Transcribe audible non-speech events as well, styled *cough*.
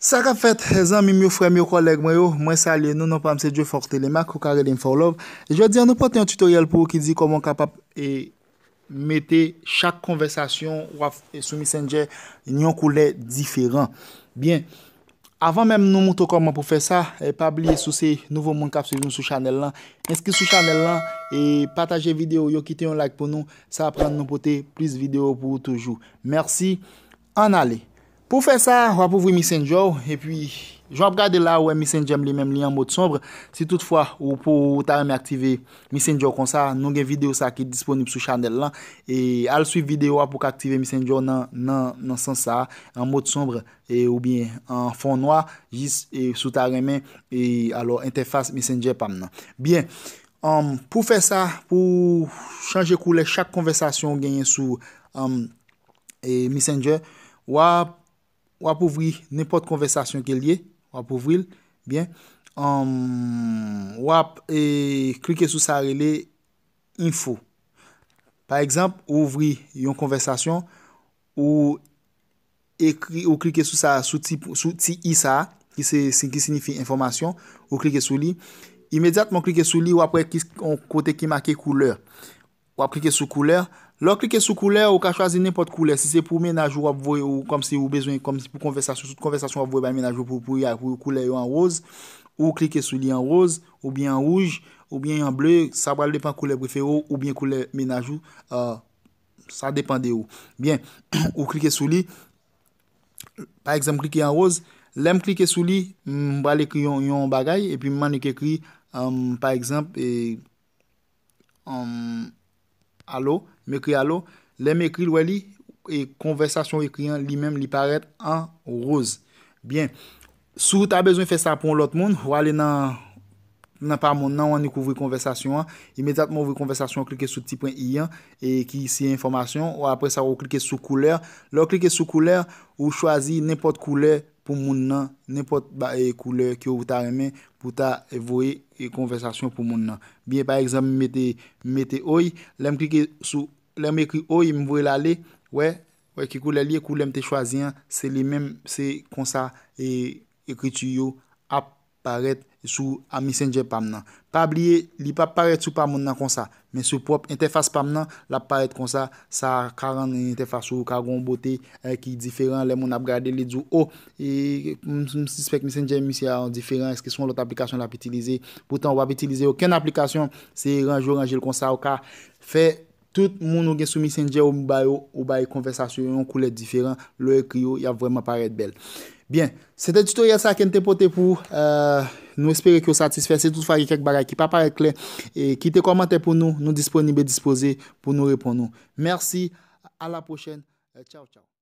Saka fèt, eh, zan mi myou fwè, myou koleg mwè yo, mwen salye, nou nou pamse djè fòr telemak, kou kare din fòr lòv. E Je dè an nou pote yon tutorial pou yon ki di komon kapap e, metè chak konversasyon waf e, soumi sèn djè yon koulè diferan. Bien, avan mèm nou moutokoman pou fè sa, e pabliye sou se nouvou moun kapsel yon sou chanel lan, inski sou chanel lan, e pataje videyo yon ki te yon like pou nou, sa apren nou pote plis videyo pou yon toujou. Mersi, an ale. Pou fè sa, wap wou misenjou, e pi, jwap gade la wè misenjou li menm li an mode sombre, si toutfwa ou pou ta reme aktive misenjou kon sa, nou gen videyo sa ki disponib sou chanel lan, e al sou videyo wap pou kaktive misenjou nan san sa, an mode sombre, e ou bi en fon noa, e sou ta reme, e alo interfase misenjou pam nan. Bien, um, pou fè sa, pou chanje koule, chak konversasyon genye sou misenjou, um, e wap Wap ouvri nipot konversasyon ke liye. Wap ouvril. Bien. Wap um, e klike sou sa rele info. Par ekzamp, ouvri yon konversasyon. Ou klike sou sa souti isa. Ki signifi informasyon. Ou klike sou li. Imediatman klike sou li. Wap wè kote ki make kouleur. Wap klike sou kouleur. Lo, klike sou koule, ou ka chaze nipot koule. Si se pou menaj ou ap vwe ou kom se ou bezwen, kom se pou konversasyon, konversasyon ap vwe bay menaj ou pou koule yo an rose, ou klike sou li an rose, ou bien an rouge, ou bien an bleu, sa wale depan koule prefero, ou bien koule menaj euh, *clears throat* ou, sa depan de ou. Bien, ou klike sou li, pa eksem klike an rose, lem klike sou li, mbale mm, kli yon bagay, epi mmane klike euh, kli, pa eksem, eee, alo, mèkri alo, lè mèkri lwè li, e konversasyon ekriyan li mèm li paret an roz. Bien, sou ta bezoun fè sa pou lot moun, wale nan nan pa moun nan wane kouvri konversasyon an, imediat moun kouvri konversasyon an, klike sou ti pwen iyan, e ki siye informasyon, wapre sa waklike sou kouler, lò klike sou kouler ou chwazi nepot kouler pou moun nan, nepot ba e koule ki ou ta reme, pou ta evoe e konversasyon pou moun nan. Biye, par ekzame, me te oy, lem e kri oy, me vwe lale, we, kikou lale, kou lem te chwazien, se li men, se konsa e, ekritu yo ap paret sou a misenje pam nan. Pa bliye, li pa paret sou pa moun nan kon sa. Men sou prop interfase pam nan, la paret kon sa, sa karan yon interfase ou karon bote, eh, ki diferan, le moun ap gade li djou o. E msispek misenje misi an diferan, eske son lot aplikasyon la pe itilize. Poutan wap itilize oken aplikasyon, se ranjou ranjil kon sa, ou ka fe tout moun ou gen sou misenje ou baye konversasyon koule diferan, lo e krio, ya vreman paret bel. Bien, se te tutorial sa ken te pote pou... Euh, Nous espérons que vous satisfaites. C'est toutefois quelques bagages qui ne pas clair. Et quittez commentaire pour nous. Nous disponibles et pour nous répondre. Merci. À la prochaine. Euh, ciao, ciao.